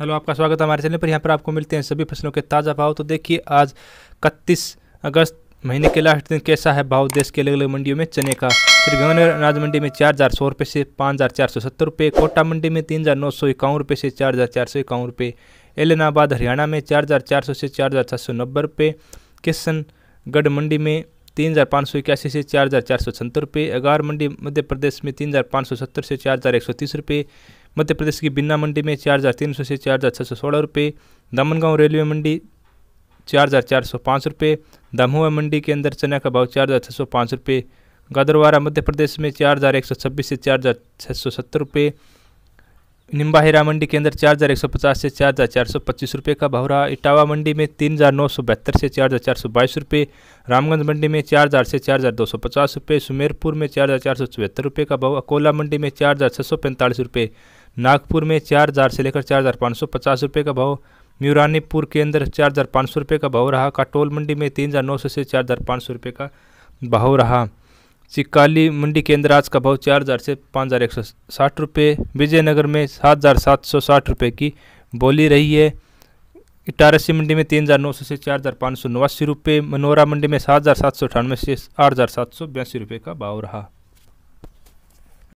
hello आपका स्वागत है हमारे चैनल पर यहाँ पर आपको मिलते हैं सभी फसलों के ताज़ा भाव तो देखिए आज इकतीस अगस्त महीने के लास्ट दिन कैसा है भाव देश के अलग अलग मंडियों में चने का फिर गंगानगर अनाज मंडी में चार हज़ार सौ रुपये से पाँच हज़ार चार सौ सत्तर रुपये कोटा मंडी में तीन हज़ार नौ सौ इक्यावन रुपये से चार हज़ार चार सौ इक्यावन रुपये एलनाबाद हरियाणा में चार हज़ार चार सौ से चार हज़ार सात सौ नब्बे रुपये किशनगढ़ मंडी में तीन हज़ार पाँच सौ इक्यासी से चार हज़ार चार सौ सत्तर रुपये अगार मंडी मध्य प्रदेश में तीन हज़ार पाँच सौ सत्तर से चार हज़ार एक सौ तीस रुपये मध्य प्रदेश की बिन्ना मंडी में चार हज़ार तीन सौ से चार हज़ार छः सौ सोलह रुपये दमनगांव रेलवे मंडी चार हज़ार चार सौ पाँच रुपये दमहुआ मंडी के अंदर चना का भाव चार हज़ार छः सौ पाँच रुपये गादरवारा मध्य प्रदेश में चार हज़ार एक सौ छब्बीस से चार हज़ार छः सौ सत्तर रुपये निम्बा हीरा मंडी के अंदर चार हज़ार एक सौ पचास से चार हज़ार चार सौ पच्चीस रुपये का भाव रहा इटावा मंडी में तीन हज़ार नौ सौ बहत्तर से चार हज़ार चार सौ बाईस रुपये रामगंज मंडी में चार हज़ार से चार हज़ार दो सौ पचास रुपये सुमेरपुर में चार हज़ार चार सौ चौहत्तर रुपये का भाव अकोला मंडी में चार हज़ार छः सौ पैंतालीस रुपये नागपुर में चार हज़ार से लेकर चार हज़ार पाँच सौ पचास रुपये का भाव म्यूरानीपुर के अंदर चार हज़ार पाँच सौ रुपये का भाव रहा काटोल मंडी में तीन हज़ार नौ सौ से चार हज़ार पाँच सौ रुपये का भाव रहा सिकाली मंडी के अंदर आज का भाव चार हज़ार से पाँच हज़ार एक सौ साठ रुपये विजयनगर में सात हज़ार सात सौ साठ रुपये की बोली रही है इटारसी मंडी में तीन हज़ार नौ सौ से चार हज़ार पाँच सौ नवासी रुपये मनोरा मंडी में सात हज़ार सात सौ अठानवे से आठ हज़ार सात सौ बयासी रुपये का भाव रहा